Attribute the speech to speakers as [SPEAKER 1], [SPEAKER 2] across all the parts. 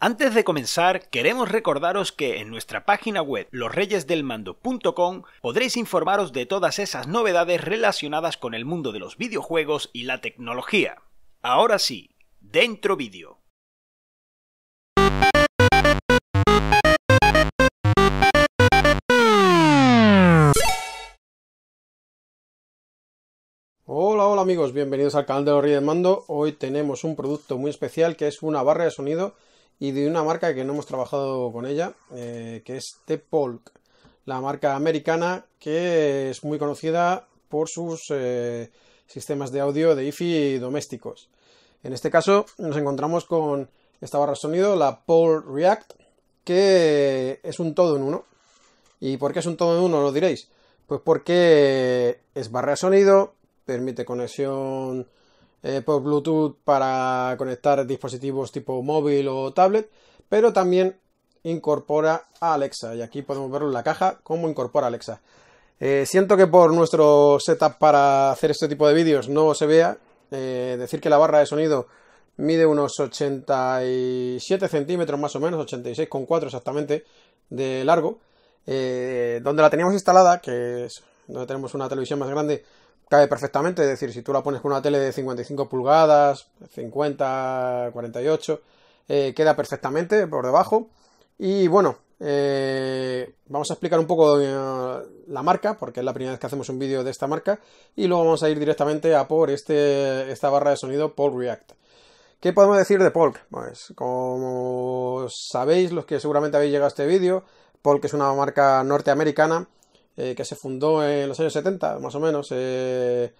[SPEAKER 1] Antes de comenzar, queremos recordaros que en nuestra página web losreyesdelmando.com podréis informaros de todas esas novedades relacionadas con el mundo de los videojuegos y la tecnología. Ahora sí, dentro vídeo. Hola, hola amigos, bienvenidos al canal de Los Reyes del Mando. Hoy tenemos un producto muy especial que es una barra de sonido y de una marca que no hemos trabajado con ella, eh, que es T-Polk, la marca americana que es muy conocida por sus eh, sistemas de audio de IFI domésticos. En este caso nos encontramos con esta barra de sonido, la Polk React, que es un todo en uno. ¿Y por qué es un todo en uno? Lo diréis. Pues porque es barra de sonido, permite conexión eh, por Bluetooth para conectar dispositivos tipo móvil o tablet, pero también incorpora a Alexa. Y aquí podemos verlo en la caja cómo incorpora Alexa. Eh, siento que por nuestro setup para hacer este tipo de vídeos no se vea. Eh, decir que la barra de sonido mide unos 87 centímetros más o menos, 86,4 exactamente de largo. donde la teníamos instalada, que es donde tenemos una televisión más grande, cabe perfectamente. Es decir, si tú la pones con una tele de 55 pulgadas, 50, 48, eh, queda perfectamente por debajo. Y bueno, eh, vamos a explicar un poco eh, la marca, porque es la primera vez que hacemos un vídeo de esta marca. Y luego vamos a ir directamente a por este, esta barra de sonido Polk React. ¿Qué podemos decir de Polk? Pues como sabéis, los que seguramente habéis llegado a este vídeo, Polk es una marca norteamericana eh, que se fundó en los años 70, más o menos, eh,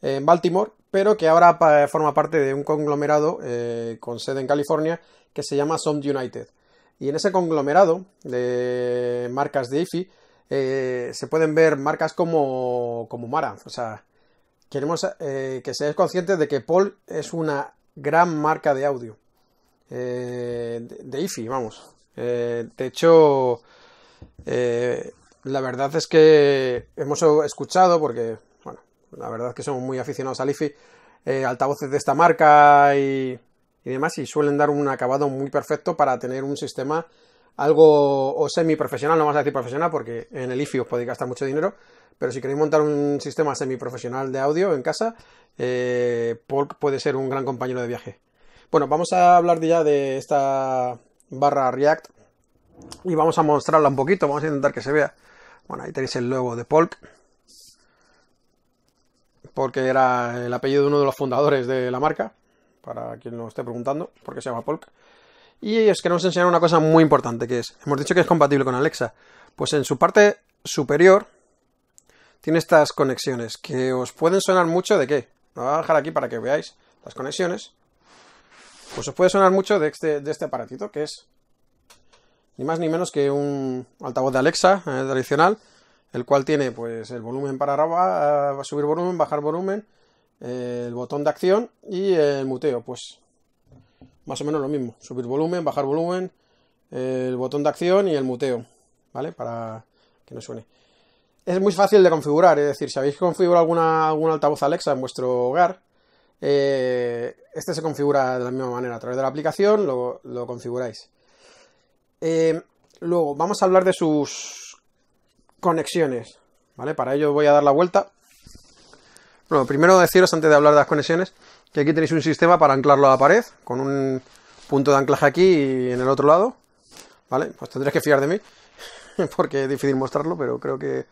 [SPEAKER 1] en Baltimore, pero que ahora forma parte de un conglomerado eh, con sede en California que se llama Sound United. Y en ese conglomerado de marcas de IFI se pueden ver marcas como, como Mara. O sea, queremos que seáis conscientes de que Paul es una gran marca de audio. de, de IFI, vamos. de hecho, la verdad es que hemos escuchado, porque, bueno, la verdad es que somos muy aficionados al IFI, eh, altavoces de esta marca y, demás, y suelen dar un acabado muy perfecto para tener un sistema algo o semi-profesional, no vamos a decir profesional, porque en el IFI os podéis gastar mucho dinero, pero si queréis montar un sistema semi-profesional de audio en casa, eh, puede ser un gran compañero de viaje. Bueno, vamos a hablar ya de esta barra React y vamos a mostrarla un poquito, vamos a intentar que se vea. Bueno, ahí tenéis el logo de Polk, porque era el apellido de uno de los fundadores de la marca, para quien lo esté preguntando, por qué se llama Polk. Y es que nos enseñaron una cosa muy importante, que es, hemos dicho que es compatible con Alexa, pues en su parte superior tiene estas conexiones, que os pueden sonar mucho de qué. Lo voy a dejar aquí para que veáis las conexiones. Pues os puede sonar mucho de este, de este aparatito, que es ni más ni menos que un altavoz de Alexa eh, tradicional, el cual tiene pues el volumen para eh, subir volumen, bajar volumen, eh, el botón de acción y el muteo, pues más o menos lo mismo, subir volumen, bajar volumen, el botón de acción y el muteo, ¿vale? Para que no suene. Es muy fácil de configurar, es decir, si habéis configurado alguna, algún altavoz Alexa en vuestro hogar, este se configura de la misma manera, a través de la aplicación lo, lo configuráis. Em, luego, vamos a hablar de sus conexiones. ¿Vale? Para ello voy a dar la vuelta. Bueno, primero deciros, antes de hablar de las conexiones, que aquí tenéis un sistema para anclarlo a la pared, con un punto de anclaje aquí y en el otro lado. ¿Vale? Pues tendréis que fiar de mí, porque es difícil mostrarlo, pero creo que,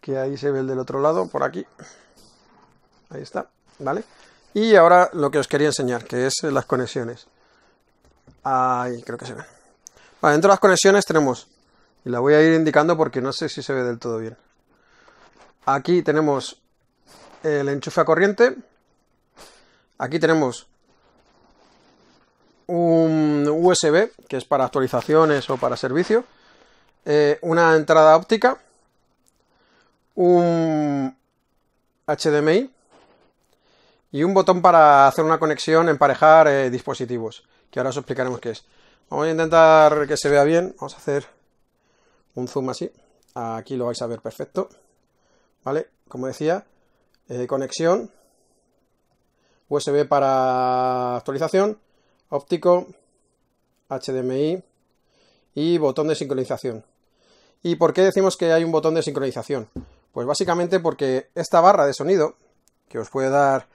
[SPEAKER 1] que ahí se ve el del otro lado, por aquí. Ahí está, ¿vale? Y ahora lo que os quería enseñar, que es las conexiones. Ahí creo que se ven dentro de las conexiones tenemos, y la voy a ir indicando porque no sé si se ve del todo bien. Aquí tenemos el enchufe a corriente. Aquí tenemos un USB, que es para actualizaciones o para servicio. Eh, una entrada óptica. Un HDMI. Y un botón para hacer una conexión, emparejar eh, dispositivos, que ahora os explicaremos qué es. Vamos a intentar que se vea bien. Vamos a hacer un zoom así. Aquí lo vais a ver perfecto. ¿Vale? Como decía, eh, conexión. USB para actualización. Óptico. HDMI. Y botón de sincronización. ¿Y por qué decimos que hay un botón de sincronización? Pues básicamente porque esta barra de sonido, que os puede dar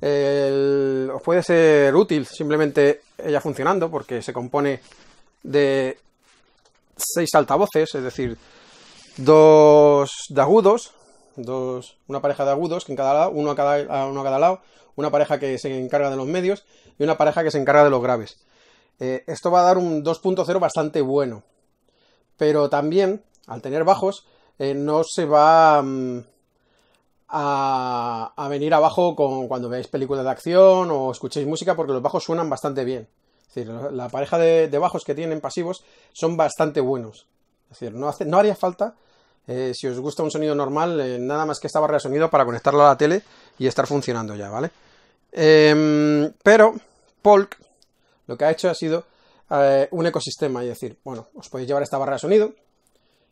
[SPEAKER 1] os puede ser útil simplemente ella funcionando porque se compone de seis altavoces, es decir, dos de agudos, dos, una pareja de agudos que en cada lado, uno a cada, uno a cada lado, una pareja que se encarga de los medios y una pareja que se encarga de los graves. Eh, esto va a dar un 2.0 bastante bueno, pero también al tener bajos eh, no se va, mm, a, venir abajo con, cuando veáis películas de acción o escuchéis música porque los bajos suenan bastante bien. Es decir, la pareja de, bajos que tienen pasivos son bastante buenos. Es decir, no, no haría falta, eh, si os gusta un sonido normal, eh, nada más que esta barra de sonido para conectarlo a la tele y estar funcionando ya, ¿vale? Em, pero Polk lo que ha hecho ha sido eh, un ecosistema y decir, bueno, os podéis llevar esta barra de sonido,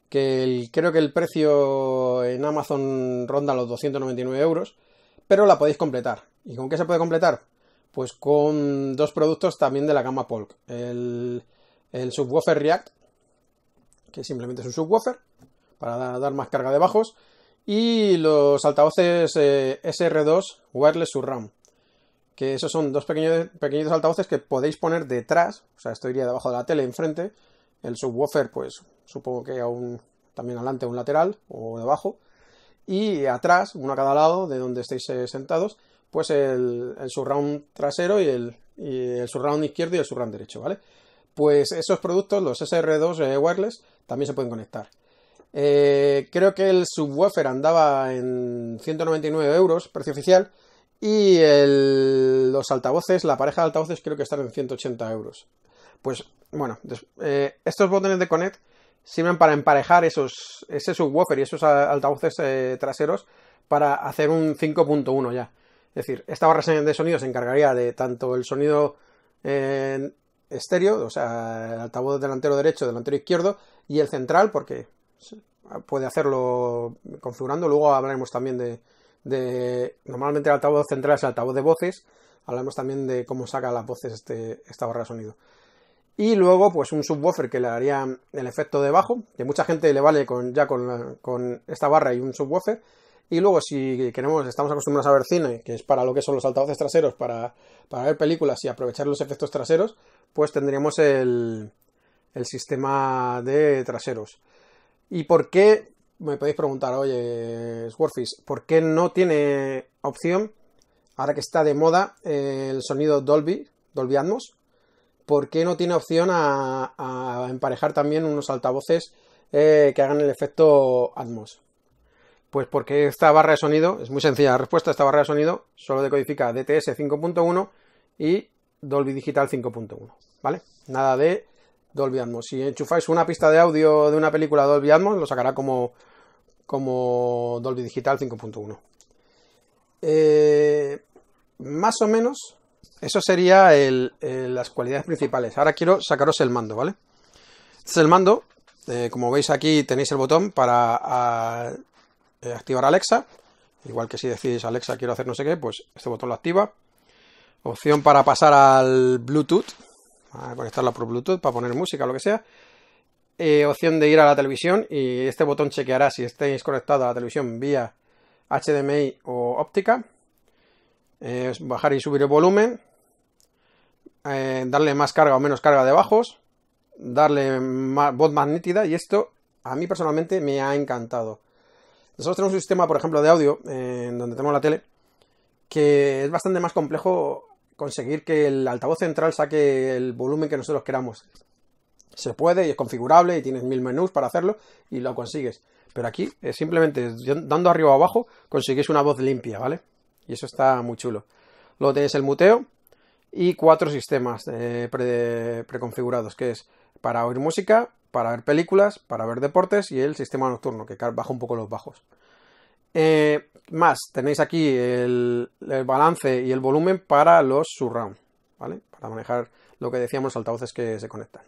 [SPEAKER 1] que creo que el precio en Amazon ronda los 299 euros, pero la podéis completar. ¿Y con qué se puede completar? Pues con dos productos también de la gama Polk. El, subwoofer React, que simplemente es un subwoofer, para dar más carga de bajos, y los altavoces eh, SR2 Wireless SurRound, que esos son dos pequeños, pequeñitos altavoces que podéis poner detrás, o sea, esto iría debajo de la tele, enfrente, el subwoofer, pues supongo que aún también adelante, un lateral o debajo. Y atrás, uno a cada lado de donde estéis eh, sentados, pues el, subround trasero y el, subround izquierdo y el surround derecho, ¿vale? Pues esos productos, los SR2 eh, wireless, también se pueden conectar. Eh, creo que el subwoofer andaba en 199 euros, precio oficial, y los altavoces, la pareja de altavoces creo que están en 180 euros. Pues bueno, eh, estos botones de Connect sirven para emparejar esos, ese subwoofer y esos altavoces eh, traseros para hacer un 5.1 ya. Es decir, esta barra de sonido se encargaría de tanto el sonido estéreo, o sea, el altavoz delantero derecho, delantero izquierdo, y el central, porque puede hacerlo configurando. Luego hablaremos también de, normalmente el altavoz central es el altavoz de voces. Hablaremos también de cómo saca las voces este, esta barra de sonido y luego pues un subwoofer que le daría el efecto de bajo, que mucha gente le vale con, ya con, esta barra y un subwoofer, y luego si queremos, estamos acostumbrados a ver cine, que es para lo que son los altavoces traseros, para, ver películas y aprovechar los efectos traseros, pues tendríamos el, el sistema de traseros. ¿Y por qué? Me podéis preguntar, oye, Swordfish, ¿por qué no tiene opción, ahora que está de moda, el sonido Dolby, Dolby Atmos? ¿por qué no tiene opción a, emparejar también unos altavoces eh, que hagan el efecto Atmos? Pues porque esta barra de sonido, es muy sencilla la respuesta, esta barra de sonido solo decodifica DTS 5.1 y Dolby Digital 5.1, ¿vale? Nada de Dolby Atmos. Si enchufáis una pista de audio de una película Dolby Atmos, lo sacará como, como Dolby Digital 5.1. Eh, más o menos eso sería eh, las cualidades principales. Ahora quiero sacaros el mando, ¿vale? Este es el mando. Eh, como veis aquí tenéis el botón para eh, activar Alexa. Igual que si decís Alexa quiero hacer no sé qué, pues este botón lo activa. Opción para pasar al Bluetooth. Ah, conectarla por Bluetooth para poner música o lo que sea. opción de ir a la televisión y este botón chequeará si estáis conectado a la televisión vía HDMI o óptica. bajar y subir el volumen, eh, darle más carga o menos carga de bajos, darle voz más nítida y esto a mí personalmente me ha encantado. Nosotros tenemos un sistema, por ejemplo, de audio, eh, en donde tenemos la tele, que es bastante más complejo conseguir que el altavoz central saque el volumen que nosotros queramos. Se puede y es configurable y tienes mil menús para hacerlo y lo consigues. Pero aquí simplemente dando arriba o abajo consigues una voz limpia, ¿vale? Y eso está muy chulo. Luego tenéis el muteo, y cuatro sistemas preconfigurados, que es para oír música, para ver películas, para ver deportes y el sistema nocturno, que baja un poco los bajos. Eh, más, tenéis aquí el, balance y el volumen para los surround, ¿vale? Para manejar lo que decíamos, los altavoces que se conectan.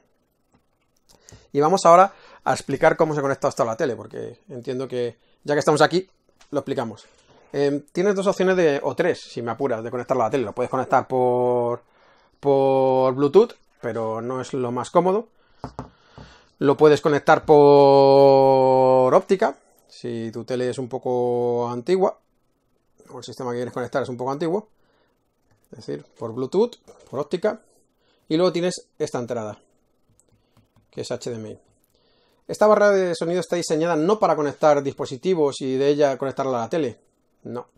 [SPEAKER 1] Y vamos ahora a explicar cómo se conecta hasta la tele, porque entiendo que ya que estamos aquí, lo explicamos. Em, tienes dos opciones de, o tres, si me apuras, de conectar a la tele. Lo puedes conectar por, por Bluetooth, pero no es lo más cómodo. Lo puedes conectar por óptica, si tu tele es un poco antigua, o el sistema que quieres conectar es un poco antiguo. Es decir, por Bluetooth, por óptica. Y luego tienes esta entrada, que es HDMI. Esta barra de sonido está diseñada no para conectar dispositivos y de ella conectarla a la tele, no.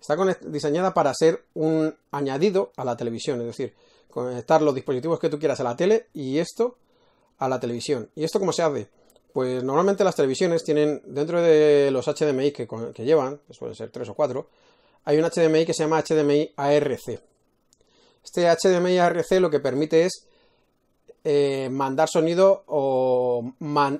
[SPEAKER 1] Está diseñada para ser un añadido a la televisión, es decir, conectar los dispositivos que tú quieras a la tele y esto a la televisión. ¿Y esto cómo se hace? Pues normalmente las televisiones tienen dentro de los HDMI que, llevan, que suelen ser tres o cuatro, hay un HDMI que se llama HDMI ARC. Este HDMI ARC lo que permite es eh, mandar sonido o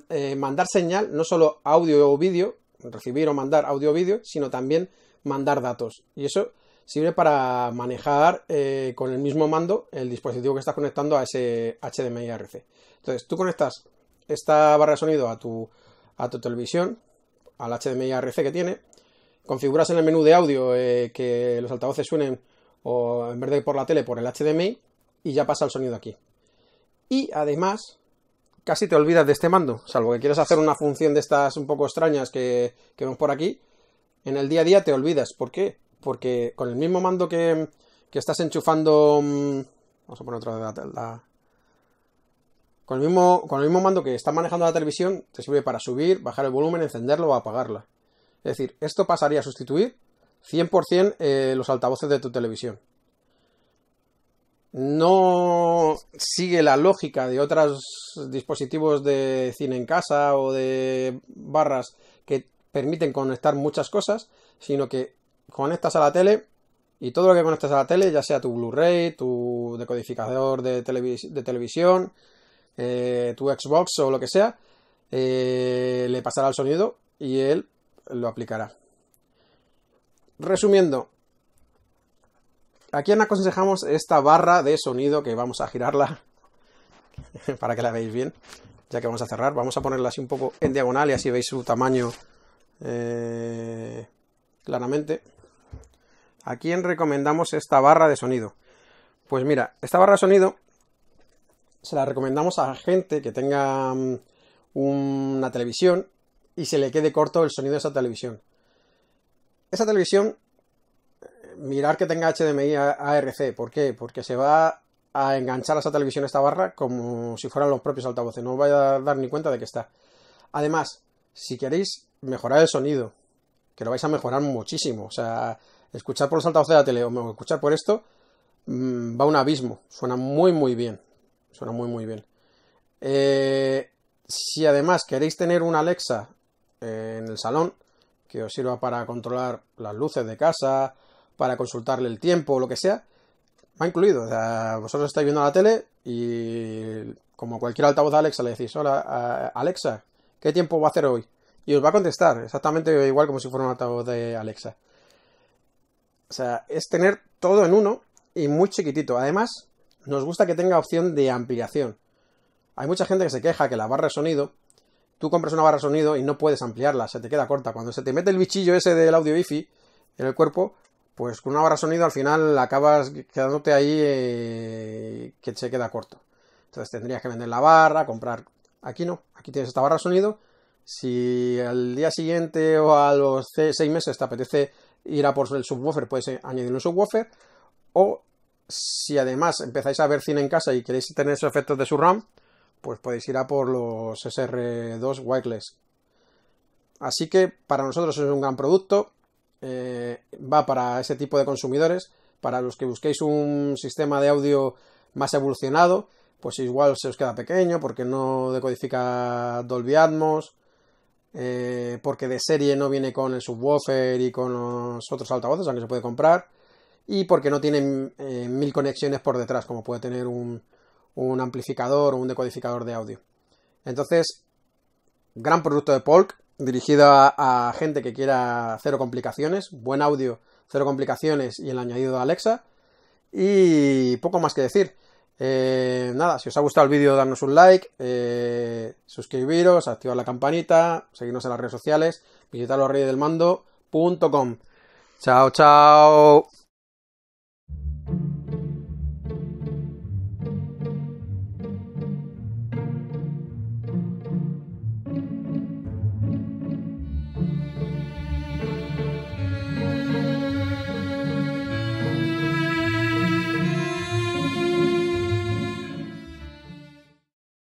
[SPEAKER 1] eh, mandar señal, no solo audio o vídeo, recibir o mandar audio o vídeo, sino también mandar datos. Y eso sirve para manejar eh, con el mismo mando el dispositivo que estás conectando a ese HDMI RC. Entonces, tú conectas esta barra de sonido a tu, a tu televisión, al HDMI RC que tiene, configuras en el menú de audio eh, que los altavoces suenen o en vez de por la tele por el HDMI y ya pasa el sonido aquí. Y además casi te olvidas de este mando, salvo que quieras hacer una función de estas un poco extrañas que, que vemos por aquí, en el día a día te olvidas. ¿Por qué? Porque con el mismo mando que, que estás enchufando... Mm, vamos a poner otra de la, con, el mismo, con el mismo mando que estás manejando la televisión, te sirve para subir, bajar el volumen, encenderlo o apagarla. Es decir, esto pasaría a sustituir 100% eh, los altavoces de tu televisión no sigue la lógica de otros dispositivos de cine en casa o de barras que permiten conectar muchas cosas, sino que conectas a la tele y todo lo que conectas a la tele, ya sea tu Blu-ray, tu decodificador de, televisión, eh, tu Xbox o lo que sea, eh, le pasará el sonido y él lo aplicará. Resumiendo, ¿A quién aconsejamos esta barra de sonido que vamos a girarla para que la veáis bien? Ya que vamos a cerrar, vamos a ponerla así un poco en diagonal y así veis su tamaño eh, claramente. ¿A quién recomendamos esta barra de sonido? Pues mira, esta barra de sonido se la recomendamos a gente que tenga mm, una televisión y se le quede corto el sonido de esa televisión. Esa televisión mirar que tenga HDMI ARC. ¿Por qué? Porque se va a enganchar a esa televisión esta barra como si fueran los propios altavoces. No os vais a dar ni cuenta de que está. Además, si queréis mejorar el sonido, que lo vais a mejorar muchísimo. O sea, escuchar por los altavoces de la tele o escuchar por esto mm, va a un abismo. Suena muy, muy bien. Suena muy, muy bien. Eh, si además queréis tener una Alexa eh, en el salón, que os sirva para controlar las luces de casa, para consultarle el tiempo o lo que sea, va incluido. O sea, vosotros estáis viendo la tele y como cualquier altavoz de Alexa le decís, hola Alexa, ¿qué tiempo va a hacer hoy? Y os va a contestar exactamente igual como si fuera un altavoz de Alexa. O sea, es tener todo en uno y muy chiquitito. Además, nos gusta que tenga opción de ampliación. Hay mucha gente que se queja que la barra de sonido, tú compras una barra de sonido y no puedes ampliarla, se te queda corta. Cuando se te mete el bichillo ese del audio wifi en el cuerpo, pues con una barra sonido al final acabas quedándote ahí eh, que se queda corto. Entonces tendrías que vender la barra, comprar. Aquí no, aquí tienes esta barra sonido. Si al día siguiente o a los seis meses te apetece ir a por el subwoofer, puedes eh, añadir un subwoofer. O si además empezáis a ver cine en casa y queréis tener esos efectos de surround, pues podéis ir a por los SR2 wireless. Así que para nosotros es un gran producto eh, va para ese tipo de consumidores. Para los que busquéis un sistema de audio más evolucionado, pues igual se os queda pequeño porque no decodifica Dolby Atmos, eh, porque de serie no viene con el subwoofer y con los otros altavoces, aunque se puede comprar, y porque no tiene eh, mil conexiones por detrás, como puede tener un amplificador o un decodificador de audio. Entonces, gran producto de Polk, dirigido a, gente que quiera cero complicaciones, buen audio, cero complicaciones y el añadido de Alexa. Y poco más que decir. Eh, nada, si os ha gustado el vídeo, darnos un like, eh, suscribiros, activar la campanita, seguirnos en las redes sociales, visitar los reyes del mando.com. Chao, chao.